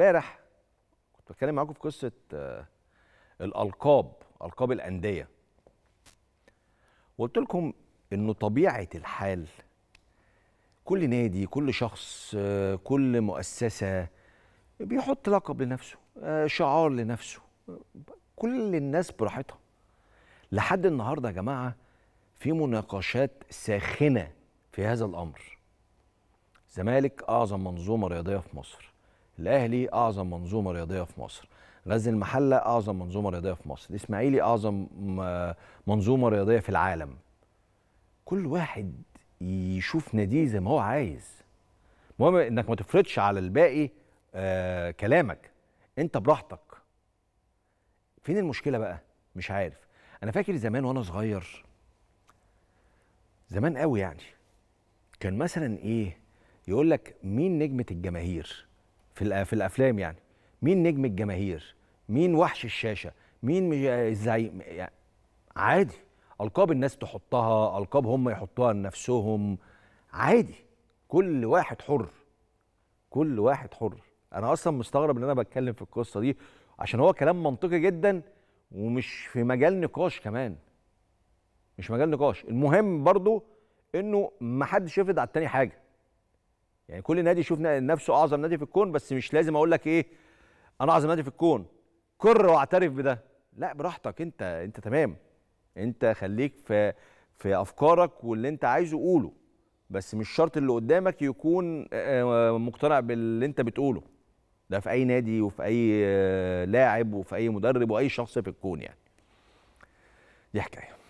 امبارح كنت بتكلم معاكم في قصه آه، الالقاب القاب الانديه وقلت لكم انه طبيعه الحال كل نادي كل شخص آه، كل مؤسسه بيحط لقب لنفسه آه، شعار لنفسه كل الناس براحتها لحد النهارده يا جماعه في مناقشات ساخنه في هذا الامر الزمالك اعظم منظومه رياضيه في مصر الاهلي اعظم منظومه رياضيه في مصر غزل المحله اعظم منظومه رياضيه في مصر الاسماعيلي اعظم منظومه رياضيه في العالم كل واحد يشوف ناديه زي ما هو عايز المهم انك ما تفرضش على الباقي آه كلامك انت براحتك فين المشكله بقى مش عارف انا فاكر زمان وانا صغير زمان قوي يعني كان مثلا ايه يقول لك مين نجمه الجماهير في في الافلام يعني مين نجم الجماهير مين وحش الشاشه مين الزعيم يعني عادي القاب الناس تحطها القاب هم يحطوها لنفسهم عادي كل واحد حر كل واحد حر انا اصلا مستغرب ان انا بتكلم في القصه دي عشان هو كلام منطقي جدا ومش في مجال نقاش كمان مش مجال نقاش المهم برضو انه ما حدش يفرض على التاني حاجه يعني كل نادي يشوف نفسه اعظم نادي في الكون بس مش لازم اقول لك ايه انا اعظم نادي في الكون كر واعترف بده لا براحتك انت انت تمام انت خليك في في افكارك واللي انت عايزه قوله بس مش شرط اللي قدامك يكون آه، آه، مقتنع باللي انت بتقوله ده في اي نادي وفي اي آه، لاعب وفي اي مدرب واي شخص في الكون يعني دي حكايه